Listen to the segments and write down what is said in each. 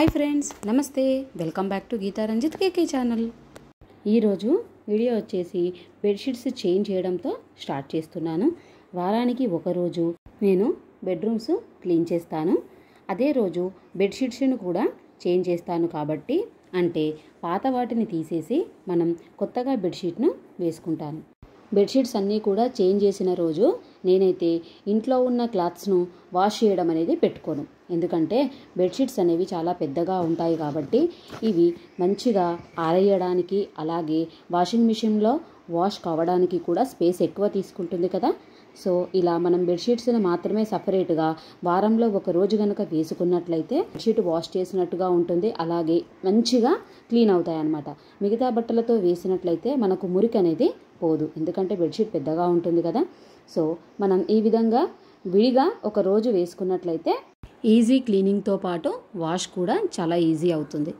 hi friends నమస్తే welcome back to Geeta Ranjith KK channel ఈరోజు video వచ్చేసి బెడ్షీట్స్ చేంజ్ చేయడంతో స్టార్ట్ చేస్తున్నాను వారానికి ఒకరోజు నేను బెడ్రూమ్స్ క్లీన్ చేస్తాను అదే రోజు బెడ్షీట్స్ను కూడా చేంజ్ చేస్తాను కాబట్టి అంటే పాత వాటిని తీసేసి మనం కొత్తగా బెడ్షీట్ను వేసుకుంటాను బెడ్షీట్స్ అన్నీ కూడా చేంజ్ చేసిన రోజు నేనైతే ఇంట్లో ఉన్న క్లాత్స్ను వాష్ చేయడం అనేది పెట్టుకోను ఎందుకంటే బెడ్షీట్స్ అనేవి చాలా పెద్దగా ఉంటాయి కాబట్టి ఇవి మంచిగా ఆరేయడానికి అలాగే వాషింగ్ మిషన్లో వాష్ కావడానికి కూడా స్పేస్ ఎక్కువ తీసుకుంటుంది కదా సో ఇలా మనం బెడ్షీట్స్ని మాత్రమే సపరేట్గా వారంలో ఒక రోజు కనుక వేసుకున్నట్లయితే బెడ్షీట్ వాష్ చేసినట్టుగా ఉంటుంది అలాగే మంచిగా క్లీన్ అవుతాయి అన్నమాట మిగతా బట్టలతో వేసినట్లయితే మనకు మురికి అనేది పోదు ఎందుకంటే బెడ్షీట్ పెద్దగా ఉంటుంది కదా సో మనం ఈ విధంగా విడిగా ఒక రోజు వేసుకున్నట్లయితే ఈజీ క్లీనింగ్తో పాటు వాష్ కూడా చాలా ఈజీ అవుతుంది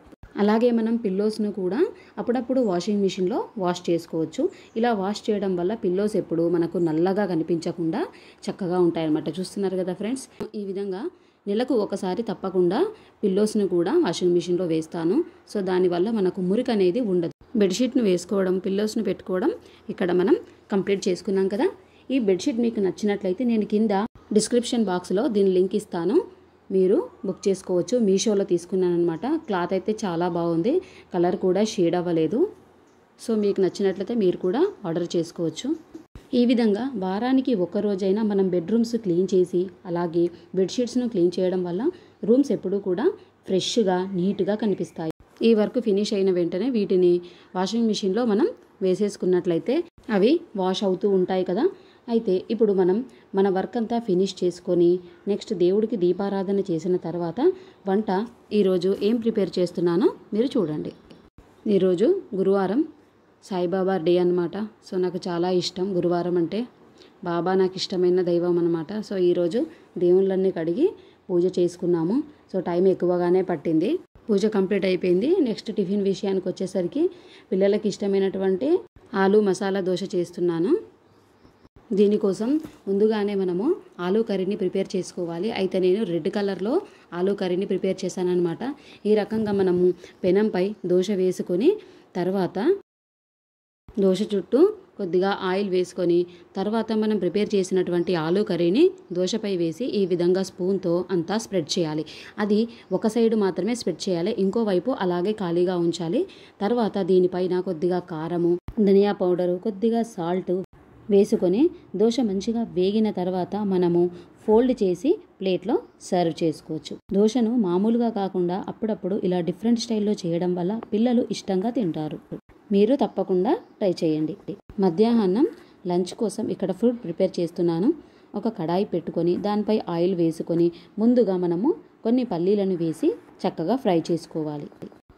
అలాగే మనం పిల్లోస్ను కూడా అప్పుడప్పుడు వాషింగ్ మిషన్లో వాష్ చేసుకోవచ్చు ఇలా వాష్ చేయడం వల్ల పిల్లోస్ ఎప్పుడు మనకు నల్లగా కనిపించకుండా చక్కగా ఉంటాయన్నమాట చూస్తున్నారు కదా ఫ్రెండ్స్ ఈ విధంగా నెలకు ఒకసారి తప్పకుండా పిల్లోస్ను కూడా వాషింగ్ మిషన్లో వేస్తాను సో దానివల్ల మనకు మురికి అనేది ఉండదు బెడ్షీట్ను వేసుకోవడం పిల్లోస్ను పెట్టుకోవడం ఇక్కడ మనం కంప్లీట్ చేసుకున్నాం కదా ఈ బెడ్షీట్ మీకు నచ్చినట్లయితే నేను కింద డిస్క్రిప్షన్ బాక్స్లో దీని లింక్ ఇస్తాను మీరు బుక్ చేసుకోవచ్చు మీషోలో తీసుకున్నాను అనమాట క్లాత్ అయితే చాలా బాగుంది కలర్ కూడా షేడ్ అవ్వలేదు సో మీకు నచ్చినట్లయితే మీరు కూడా ఆర్డర్ చేసుకోవచ్చు ఈ విధంగా వారానికి ఒక రోజైనా మనం బెడ్రూమ్స్ క్లీన్ చేసి అలాగే బెడ్షీట్స్ను క్లీన్ చేయడం వల్ల రూమ్స్ ఎప్పుడూ కూడా ఫ్రెష్గా నీట్గా కనిపిస్తాయి ఈ వర్క్ ఫినిష్ అయిన వెంటనే వీటిని వాషింగ్ మిషన్లో మనం వేసేసుకున్నట్లయితే అవి వాష్ అవుతూ ఉంటాయి కదా అయితే ఇప్పుడు మనం మన వర్క్ అంతా ఫినిష్ చేసుకొని నెక్స్ట్ దేవుడికి దీపారాధన చేసిన తర్వాత వంట ఈరోజు ఏం ప్రిపేర్ చేస్తున్నానో మీరు చూడండి ఈరోజు గురువారం సాయిబాబా డే అనమాట సో నాకు చాలా ఇష్టం గురువారం అంటే బాబా నాకు ఇష్టమైన దైవం అనమాట సో ఈరోజు దేవుళ్ళన్నీ కడిగి పూజ చేసుకున్నాము సో టైం ఎక్కువగానే పట్టింది పూజ కంప్లీట్ అయిపోయింది నెక్స్ట్ టిఫిన్ విషయానికి వచ్చేసరికి పిల్లలకి ఇష్టమైనటువంటి ఆలు మసాలా దోశ చేస్తున్నాను దీనికోసం ముందుగానే మనము ఆలూ కర్రీని ప్రిపేర్ చేసుకోవాలి అయితే నేను రెడ్ కలర్లో ఆలూ కర్రీని ప్రిపేర్ చేశానన్నమాట ఈ రకంగా మనము పెనంపై దోశ వేసుకొని తర్వాత దోశ చుట్టూ కొద్దిగా ఆయిల్ వేసుకొని తర్వాత మనం ప్రిపేర్ చేసినటువంటి ఆలూ కర్రీని దోశపై వేసి ఈ విధంగా స్పూన్తో అంతా స్ప్రెడ్ చేయాలి అది ఒక సైడు మాత్రమే స్ప్రెడ్ చేయాలి ఇంకోవైపు అలాగే ఖాళీగా ఉంచాలి తర్వాత దీనిపైన కొద్దిగా కారము ధనియా పౌడరు కొద్దిగా సాల్ట్ వేసుకొని దోశ మంచిగా వేగిన తర్వాత మనము ఫోల్డ్ చేసి ప్లేట్లో సర్వ్ చేసుకోవచ్చు దోశను మామూలుగా కాకుండా అప్పుడప్పుడు ఇలా డిఫరెంట్ స్టైల్లో చేయడం వల్ల పిల్లలు ఇష్టంగా తింటారు మీరు తప్పకుండా ట్రై చేయండి మధ్యాహ్నం లంచ్ కోసం ఇక్కడ ఫుడ్ ప్రిపేర్ చేస్తున్నాను ఒక కడాయి పెట్టుకొని దానిపై ఆయిల్ వేసుకొని ముందుగా మనము కొన్ని పల్లీలను వేసి చక్కగా ఫ్రై చేసుకోవాలి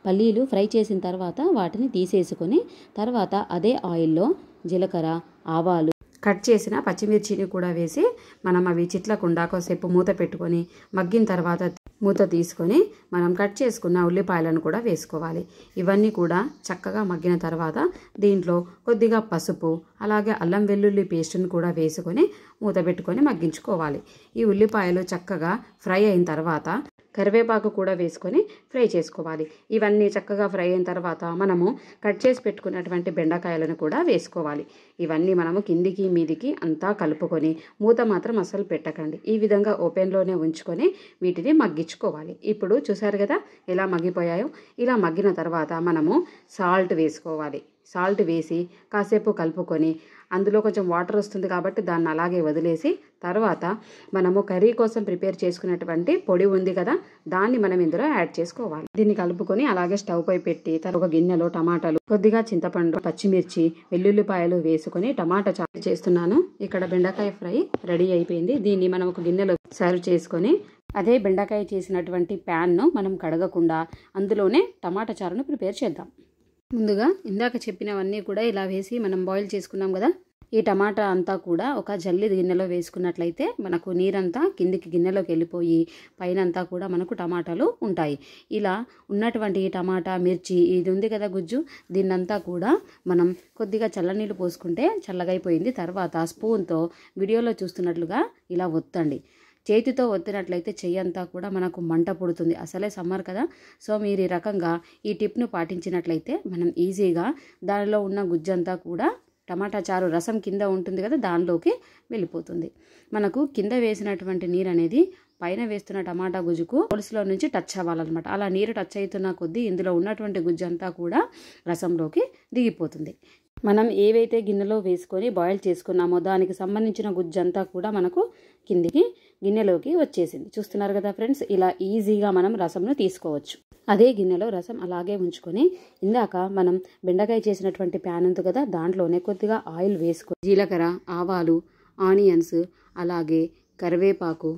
పల్లీలు ఫ్రై చేసిన తర్వాత వాటిని తీసేసుకొని తర్వాత అదే ఆయిల్లో జీలకర్ర ఆవాలు కట్ చేసిన పచ్చిమిర్చిని కూడా వేసి మనం అవి చిట్లకుండా కాసేపు మూత పెట్టుకొని మగ్గిన తర్వాత మూత తీసుకొని మనం కట్ చేసుకున్న ఉల్లిపాయలను కూడా వేసుకోవాలి ఇవన్నీ కూడా చక్కగా మగ్గిన తర్వాత దీంట్లో కొద్దిగా పసుపు అలాగే అల్లం వెల్లుల్లి పేస్ట్ని కూడా వేసుకొని మూత పెట్టుకొని మగ్గించుకోవాలి ఈ ఉల్లిపాయలు చక్కగా ఫ్రై అయిన తర్వాత కరివేపాకు కూడా వేసుకొని ఫ్రై చేసుకోవాలి ఇవన్నీ చక్కగా ఫ్రై అయిన తర్వాత మనము కట్ చేసి పెట్టుకున్నటువంటి బెండకాయలను కూడా వేసుకోవాలి ఇవన్నీ మనము కిందికి మీదికి అంతా కలుపుకొని మూత మాత్రం అసలు పెట్టకండి ఈ విధంగా ఓపెన్లోనే ఉంచుకొని వీటిని మగ్గించుకోవాలి ఇప్పుడు చూసారు కదా ఎలా మగ్గిపోయాయో ఇలా మగ్గిన తర్వాత మనము సాల్ట్ వేసుకోవాలి సాల్ట్ వేసి కాసేపు కలుపుకొని అందులో కొంచెం వాటర్ వస్తుంది కాబట్టి దాన్ని అలాగే వదిలేసి తర్వాత మనము కర్రీ కోసం ప్రిపేర్ చేసుకున్నటువంటి పొడి ఉంది కదా దాన్ని మనం ఇందులో యాడ్ చేసుకోవాలి దీన్ని కలుపుకొని అలాగే స్టవ్ పై పెట్టి తర్వాత గిన్నెలో టమాటాలు కొద్దిగా చింతపండు పచ్చిమిర్చి వెల్లుల్లిపాయలు వేసుకొని టమాటా చాలు చేస్తున్నాను ఇక్కడ బెండకాయ ఫ్రై రెడీ అయిపోయింది దీన్ని మనం ఒక గిన్నెలో సర్వ్ చేసుకొని అదే బెండకాయ చేసినటువంటి ప్యాన్ను మనం కడగకుండా అందులోనే టమాటా చారును ప్రిపేర్ చేద్దాం ముందుగా ఇందాక చెప్పినవన్నీ కూడా ఇలా వేసి మనం బాయిల్ చేసుకున్నాం కదా ఈ టమాటా అంతా కూడా ఒక జల్లి గిన్నెలో వేసుకున్నట్లయితే మనకు నీరంతా కిందికి గిన్నెలోకి వెళ్ళిపోయి పైనంతా కూడా మనకు టమాటాలు ఉంటాయి ఇలా ఉన్నటువంటి ఈ టమాటా మిర్చి ఇది ఉంది కదా గుజ్జు దీన్నంతా కూడా మనం కొద్దిగా చల్లనీళ్ళు పోసుకుంటే చల్లగైపోయింది తర్వాత స్పూన్తో వీడియోలో చూస్తున్నట్లుగా ఇలా ఒత్తండి చేతితో ఒత్తినట్లయితే అంతా కూడా మనకు మంట పుడుతుంది అసలే సమ్మర్ కదా సో మీరు ఈ రకంగా ఈ టిప్ను పాటించినట్లయితే మనం ఈజీగా దానిలో ఉన్న గుజ్జంతా కూడా టమాటా చారు రసం కింద ఉంటుంది కదా దానిలోకి వెళ్ళిపోతుంది మనకు కింద వేసినటువంటి నీరు అనేది పైన వేస్తున్న టమాటా గుజ్జుకు పులుసులో నుంచి టచ్ అవ్వాలన్నమాట అలా నీరు టచ్ అవుతున్న కొద్దీ ఇందులో ఉన్నటువంటి గుజ్జు అంతా కూడా రసంలోకి దిగిపోతుంది మనం ఏవైతే గిన్నెలో వేసుకొని బాయిల్ చేసుకున్నామో దానికి సంబంధించిన గుజ్జంతా కూడా మనకు కిందికి గిన్నెలోకి వచ్చేసింది చూస్తున్నారు కదా ఫ్రెండ్స్ ఇలా ఈజీగా మనం రసంను తీసుకోవచ్చు అదే గిన్నెలో రసం అలాగే ఉంచుకొని ఇందాక మనం బెండకాయ చేసినటువంటి ప్యాన్ ఉంది కదా దాంట్లోనే కొద్దిగా ఆయిల్ వేసుకొని జీలకర్ర ఆవాలు ఆనియన్స్ అలాగే కరివేపాకు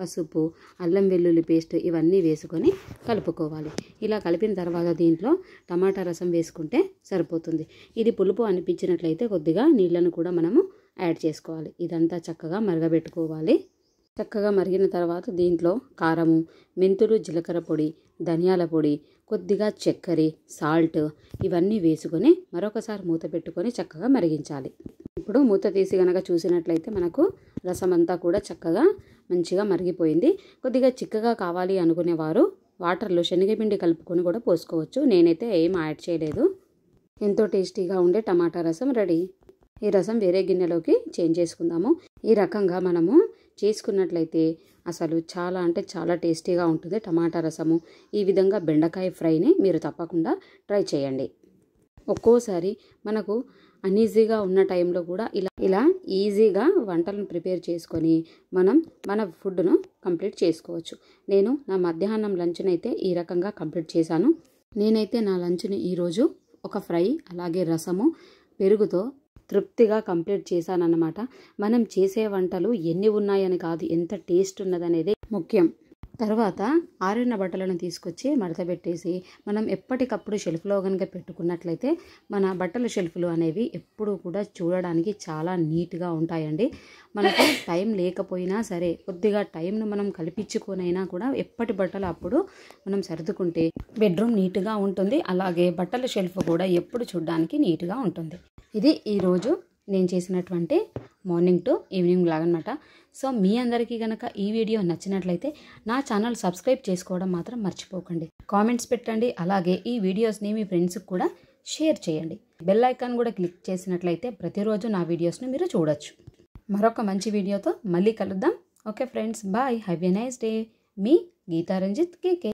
పసుపు అల్లం వెల్లుల్లి పేస్ట్ ఇవన్నీ వేసుకొని కలుపుకోవాలి ఇలా కలిపిన తర్వాత దీంట్లో టమాటా రసం వేసుకుంటే సరిపోతుంది ఇది పులుపు అనిపించినట్లయితే కొద్దిగా నీళ్ళను కూడా మనము యాడ్ చేసుకోవాలి ఇదంతా చక్కగా మరగబెట్టుకోవాలి చక్కగా మరిగిన తర్వాత దీంట్లో కారము మెంతులు జీలకర్ర పొడి ధనియాల పొడి కొద్దిగా చక్కెర సాల్ట్ ఇవన్నీ వేసుకొని మరొకసారి మూత పెట్టుకొని చక్కగా మరిగించాలి ఇప్పుడు మూత తీసి కనుక చూసినట్లయితే మనకు రసం అంతా కూడా చక్కగా మంచిగా మరిగిపోయింది కొద్దిగా చిక్కగా కావాలి అనుకునేవారు వాటర్లో శనగపిండి కలుపుకొని కూడా పోసుకోవచ్చు నేనైతే ఏం యాడ్ చేయలేదు ఎంతో టేస్టీగా ఉండే టమాటా రసం రెడీ ఈ రసం వేరే గిన్నెలోకి చేంజ్ చేసుకుందాము ఈ రకంగా మనము చేసుకున్నట్లయితే అసలు చాలా అంటే చాలా టేస్టీగా ఉంటుంది టమాటా రసము ఈ విధంగా బెండకాయ ఫ్రైని మీరు తప్పకుండా ట్రై చేయండి ఒక్కోసారి మనకు అన్ఈజీగా ఉన్న టైంలో కూడా ఇలా ఇలా ఈజీగా వంటలను ప్రిపేర్ చేసుకొని మనం మన ఫుడ్ను కంప్లీట్ చేసుకోవచ్చు నేను నా మధ్యాహ్నం లంచ్ని అయితే ఈ రకంగా కంప్లీట్ చేశాను నేనైతే నా లంచ్ని ఈరోజు ఒక ఫ్రై అలాగే రసము పెరుగుతో తృప్తిగా కంప్లీట్ చేశానన్నమాట మనం చేసే వంటలు ఎన్ని ఉన్నాయని కాదు ఎంత టేస్ట్ ఉన్నదనేది ముఖ్యం తర్వాత ఆరిన బట్టలను తీసుకొచ్చి మడతపెట్టేసి మనం ఎప్పటికప్పుడు షెల్ఫ్లో కనుక పెట్టుకున్నట్లయితే మన బట్టల షెల్ఫ్లు అనేవి ఎప్పుడూ కూడా చూడడానికి చాలా నీట్గా ఉంటాయండి మనకు టైం లేకపోయినా సరే కొద్దిగా టైంను మనం కల్పించుకొనైనా కూడా ఎప్పటి బట్టలు అప్పుడు మనం సర్దుకుంటే బెడ్రూమ్ నీట్గా ఉంటుంది అలాగే బట్టల షెల్ఫ్ కూడా ఎప్పుడు చూడడానికి నీట్గా ఉంటుంది ఇది ఈరోజు నేను చేసినటువంటి మార్నింగ్ టు ఈవినింగ్ బ్లాగ్ అనమాట సో మీ అందరికీ కనుక ఈ వీడియో నచ్చినట్లయితే నా ఛానల్ సబ్స్క్రైబ్ చేసుకోవడం మాత్రం మర్చిపోకండి కామెంట్స్ పెట్టండి అలాగే ఈ వీడియోస్ని మీ ఫ్రెండ్స్కి కూడా షేర్ చేయండి బెల్ ఐకాన్ కూడా క్లిక్ చేసినట్లయితే ప్రతిరోజు నా వీడియోస్ని మీరు చూడొచ్చు మరొక మంచి వీడియోతో మళ్ళీ కలుద్దాం okay friends bye have a nice day మీ గీతా రంజిత్ కేకే